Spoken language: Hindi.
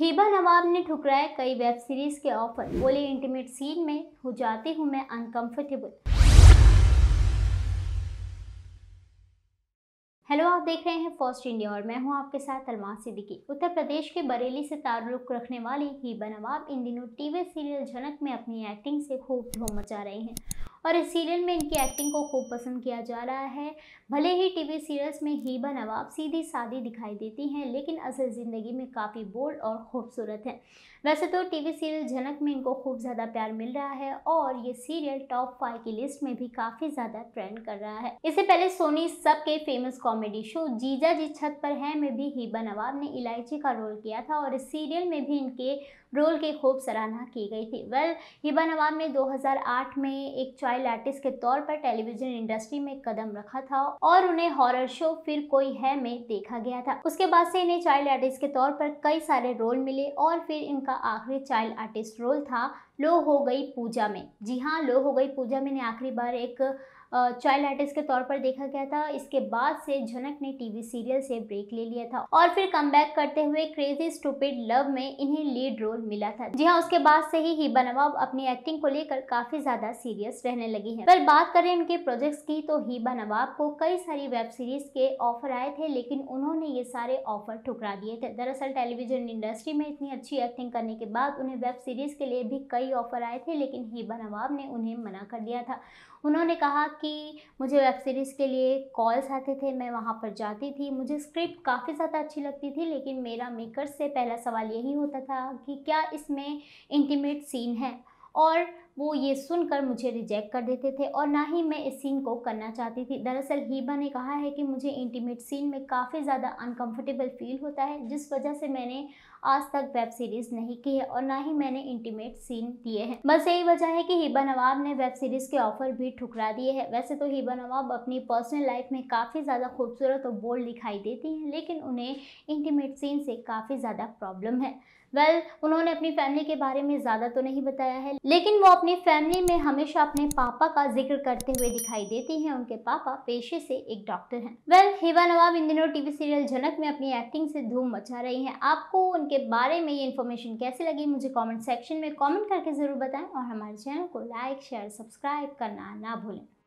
हिबा नवाब ने ठुकराए कई वेब सीरीज के ऑफर बोले इंटीमेट सीन में हो जाती हूँ मैं अनकंफर्टेबल हेलो आप देख रहे हैं फर्स्ट इंडिया और मैं हूं आपके साथ अलमा सिद्दीकी उत्तर प्रदेश के बरेली से ताल्लुक रखने वाली हिबा नवाब इन दिनों टीवी सीरियल झनक में अपनी एक्टिंग से खूब धूम मचा रहे हैं और इस सीरियल में इनकी एक्टिंग को खूब पसंद किया जा रहा है भले ही टीवी सीरियल्स में हीबा नवाब सीधी सादी दिखाई देती हैं लेकिन असल ज़िंदगी में काफ़ी बोल्ड और खूबसूरत हैं वैसे तो टीवी सीरियल झनक में इनको खूब ज़्यादा प्यार मिल रहा है और ये सीरियल टॉप फाइव की लिस्ट में भी काफ़ी ज़्यादा ट्रेंड कर रहा है इससे पहले सोनी सब के फेमस कॉमेडी शो जीजा जी छत पर है में भी हीबा नवाब ने इलायची का रोल किया था और इस सीरियल में भी इनके रोल की खूब सराहना की गई थी वेल हिबा नवाब ने दो में एक चाय मॉडल आर्टिस्ट के तौर पर टेलीविजन इंडस्ट्री में कदम रखा था और उन्हें हॉरर शो फिर कोई है में देखा गया था उसके बाद से इन्हें चाइल्ड आर्टिस्ट के तौर पर कई सारे रोल मिले और फिर इनका आखिरी चाइल्ड आर्टिस्ट रोल था लो हो गई पूजा में जी हाँ लो हो गई पूजा में इन्हें आखिरी बार एक चाइल्ड आर्टिस्ट के तौर पर देखा गया था इसके बाद से झनक ने टीवी सीरियल से ब्रेक ले लिया था और फिर कम करते हुए क्रेजी स्टूपिड लव में इन्हें लीड रोल मिला था जी हाँ उसके बाद से ही हिबा नवाब अपनी एक्टिंग को लेकर काफी ज्यादा सीरियस रहने लगी है पर बात करें उनके प्रोजेक्ट्स की तो हिबा नवाब को कई सारी वेब सीरीज के ऑफर आए थे लेकिन उन्होंने ये सारे ऑफर ठुकरा दिए थे दरअसल टेलीविजन इंडस्ट्री में इतनी अच्छी एक्टिंग करने के बाद उन्हें वेब सीरीज के लिए भी कई ऑफर आए थे लेकिन हिबा नवाब ने उन्हें मना कर दिया था उन्होंने कहा कि मुझे वेब सीरीज़ के लिए कॉल्स आते थे मैं वहाँ पर जाती थी मुझे स्क्रिप्ट काफ़ी ज़्यादा अच्छी लगती थी लेकिन मेरा मेकर से पहला सवाल यही होता था कि क्या इसमें इंटीमेट सीन है और वो ये सुनकर मुझे रिजेक्ट कर देते थे और ना ही मैं इस सीन को करना चाहती थी दरअसल हीबा ने कहा है कि मुझे इंटीमेट सीन में काफ़ी ज़्यादा अनकंफर्टेबल फील होता है जिस वजह से मैंने आज तक वेब सीरीज़ नहीं की है और ना ही मैंने इंटीमेट सीन दिए हैं बस यही वजह है कि हिबा नवाब ने वेब सीरीज़ के ऑफर भी ठुकरा दिए हैं वैसे तो हिबा नवाब अपनी पर्सनल लाइफ में काफ़ी ज़्यादा खूबसूरत और बोल्ड दिखाई देती हैं लेकिन उन्हें इंटीमेट सीन से काफ़ी ज़्यादा प्रॉब्लम है वेल well, उन्होंने अपनी फैमिली के बारे में ज़्यादा तो नहीं बताया है लेकिन वो अपने अपनी फैमिली में हमेशा अपने पापा का जिक्र करते हुए दिखाई देती हैं उनके पापा पेशे से एक डॉक्टर हैं वेल well, हेवा नवाब इन दिनों टीवी सीरियल झनक में अपनी एक्टिंग से धूम मचा रही हैं आपको उनके बारे में ये इन्फॉर्मेशन कैसे लगी मुझे कमेंट सेक्शन में कमेंट करके ज़रूर बताएं और हमारे चैनल को लाइक शेयर सब्सक्राइब करना ना भूलें